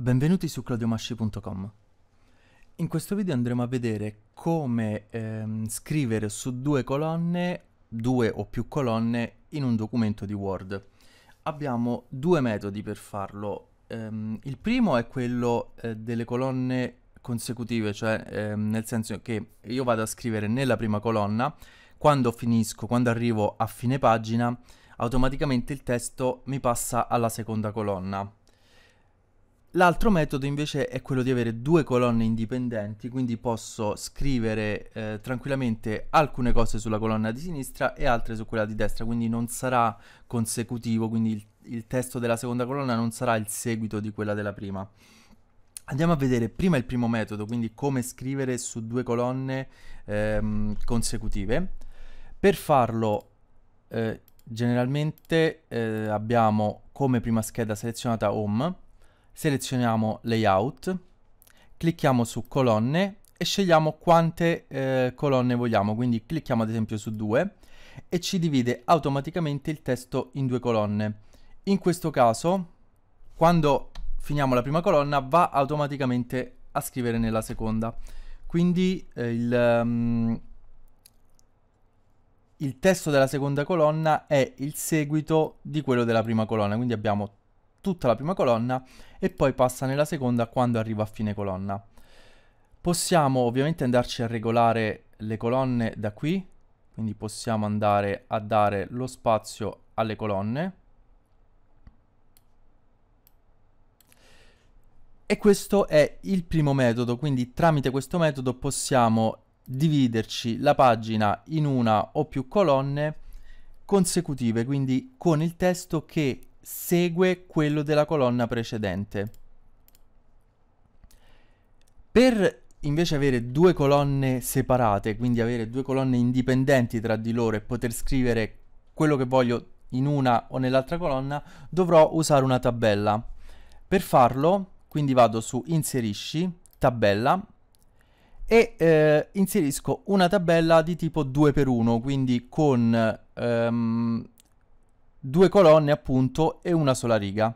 Benvenuti su claudiomasci.com In questo video andremo a vedere come ehm, scrivere su due colonne, due o più colonne, in un documento di Word. Abbiamo due metodi per farlo. Ehm, il primo è quello eh, delle colonne consecutive, cioè ehm, nel senso che io vado a scrivere nella prima colonna, quando finisco, quando arrivo a fine pagina, automaticamente il testo mi passa alla seconda colonna L'altro metodo invece è quello di avere due colonne indipendenti, quindi posso scrivere eh, tranquillamente alcune cose sulla colonna di sinistra e altre su quella di destra, quindi non sarà consecutivo, quindi il, il testo della seconda colonna non sarà il seguito di quella della prima. Andiamo a vedere prima il primo metodo, quindi come scrivere su due colonne ehm, consecutive. Per farlo eh, generalmente eh, abbiamo come prima scheda selezionata Home, selezioniamo layout, clicchiamo su colonne e scegliamo quante eh, colonne vogliamo, quindi clicchiamo ad esempio su due e ci divide automaticamente il testo in due colonne. In questo caso, quando finiamo la prima colonna, va automaticamente a scrivere nella seconda. Quindi eh, il, um, il testo della seconda colonna è il seguito di quello della prima colonna, quindi abbiamo tutta la prima colonna e poi passa nella seconda quando arriva a fine colonna. Possiamo ovviamente andarci a regolare le colonne da qui, quindi possiamo andare a dare lo spazio alle colonne. E questo è il primo metodo, quindi tramite questo metodo possiamo dividerci la pagina in una o più colonne consecutive, quindi con il testo che segue quello della colonna precedente. Per invece avere due colonne separate, quindi avere due colonne indipendenti tra di loro e poter scrivere quello che voglio in una o nell'altra colonna, dovrò usare una tabella. Per farlo, quindi vado su inserisci, tabella, e eh, inserisco una tabella di tipo 2x1, quindi con ehm, due colonne appunto e una sola riga.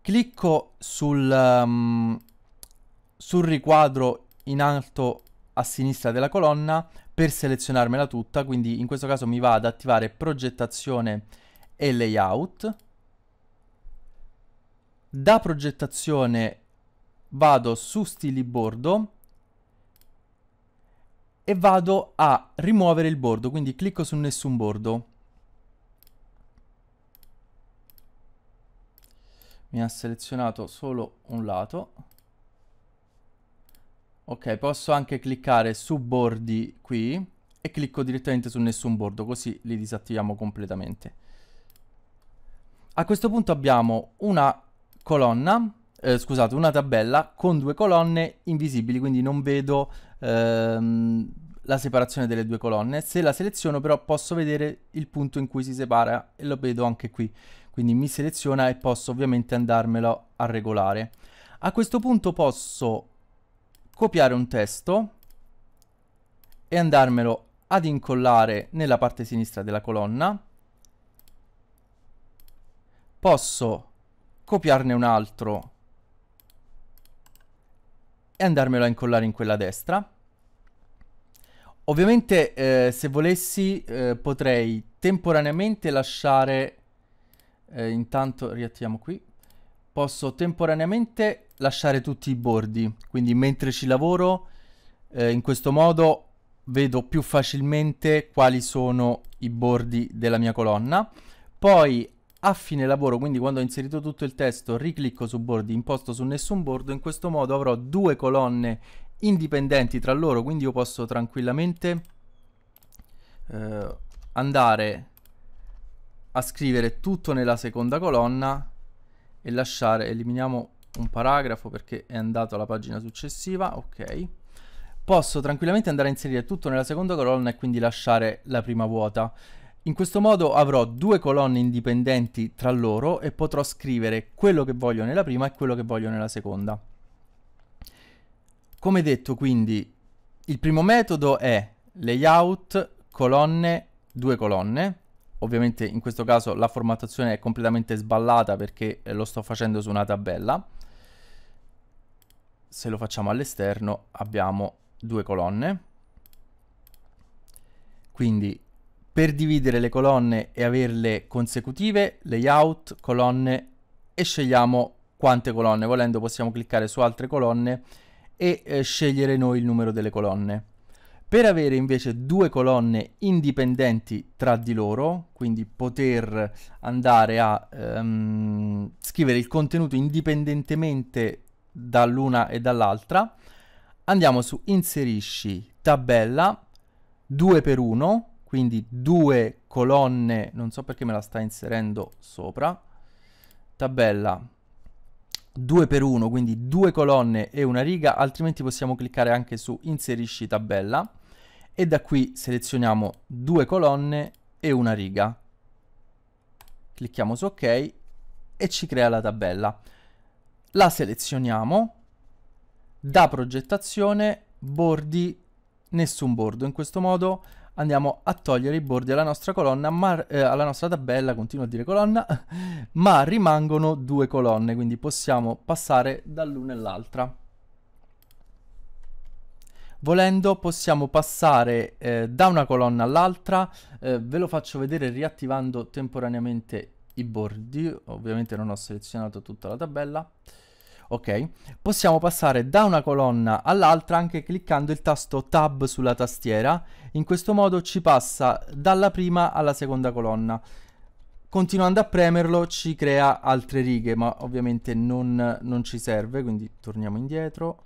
Clicco sul, um, sul riquadro in alto a sinistra della colonna per selezionarmela tutta, quindi in questo caso mi va ad attivare progettazione e layout. Da progettazione vado su stili bordo e vado a rimuovere il bordo, quindi clicco su nessun bordo. Mi ha selezionato solo un lato. Ok, posso anche cliccare su bordi qui e clicco direttamente su nessun bordo, così li disattiviamo completamente. A questo punto abbiamo una colonna, eh, scusate, una tabella con due colonne invisibili, quindi non vedo ehm, la separazione delle due colonne. Se la seleziono però posso vedere il punto in cui si separa e lo vedo anche qui. Quindi mi seleziona e posso ovviamente andarmelo a regolare. A questo punto posso copiare un testo e andarmelo ad incollare nella parte sinistra della colonna. Posso copiarne un altro e andarmelo a incollare in quella destra Ovviamente eh, se volessi eh, potrei temporaneamente lasciare, eh, intanto riattiviamo qui, posso temporaneamente lasciare tutti i bordi, quindi mentre ci lavoro eh, in questo modo vedo più facilmente quali sono i bordi della mia colonna, poi a fine lavoro, quindi quando ho inserito tutto il testo, riclicco su bordi, imposto su nessun bordo, in questo modo avrò due colonne indipendenti tra loro, quindi io posso tranquillamente eh, andare a scrivere tutto nella seconda colonna e lasciare, eliminiamo un paragrafo perché è andato alla pagina successiva, ok. Posso tranquillamente andare a inserire tutto nella seconda colonna e quindi lasciare la prima vuota. In questo modo avrò due colonne indipendenti tra loro e potrò scrivere quello che voglio nella prima e quello che voglio nella seconda. Come detto, quindi, il primo metodo è layout, colonne, due colonne. Ovviamente in questo caso la formattazione è completamente sballata perché eh, lo sto facendo su una tabella. Se lo facciamo all'esterno abbiamo due colonne. Quindi per dividere le colonne e averle consecutive, layout, colonne e scegliamo quante colonne. Volendo possiamo cliccare su altre colonne e eh, scegliere noi il numero delle colonne. Per avere invece due colonne indipendenti tra di loro, quindi poter andare a ehm, scrivere il contenuto indipendentemente dall'una e dall'altra, andiamo su inserisci tabella 2 per 1, quindi due colonne, non so perché me la sta inserendo sopra, tabella 2 per 1 quindi due colonne e una riga, altrimenti possiamo cliccare anche su inserisci tabella e da qui selezioniamo due colonne e una riga. Clicchiamo su ok e ci crea la tabella. La selezioniamo, da progettazione, bordi, nessun bordo. In questo modo andiamo a togliere i bordi alla nostra colonna, ma, eh, alla nostra tabella, continuo a dire colonna, ma rimangono due colonne, quindi possiamo passare dall'una all'altra. Volendo possiamo passare eh, da una colonna all'altra, eh, ve lo faccio vedere riattivando temporaneamente i bordi, ovviamente non ho selezionato tutta la tabella ok? Possiamo passare da una colonna all'altra anche cliccando il tasto Tab sulla tastiera, in questo modo ci passa dalla prima alla seconda colonna. Continuando a premerlo ci crea altre righe, ma ovviamente non, non ci serve, quindi torniamo indietro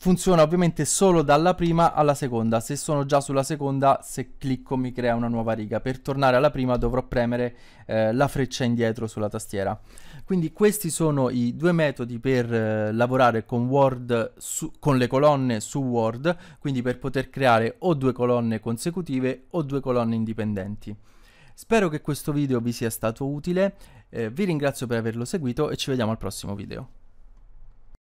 funziona ovviamente solo dalla prima alla seconda. Se sono già sulla seconda, se clicco mi crea una nuova riga. Per tornare alla prima dovrò premere eh, la freccia indietro sulla tastiera. Quindi questi sono i due metodi per eh, lavorare con Word su, con le colonne su Word, quindi per poter creare o due colonne consecutive o due colonne indipendenti. Spero che questo video vi sia stato utile, eh, vi ringrazio per averlo seguito e ci vediamo al prossimo video.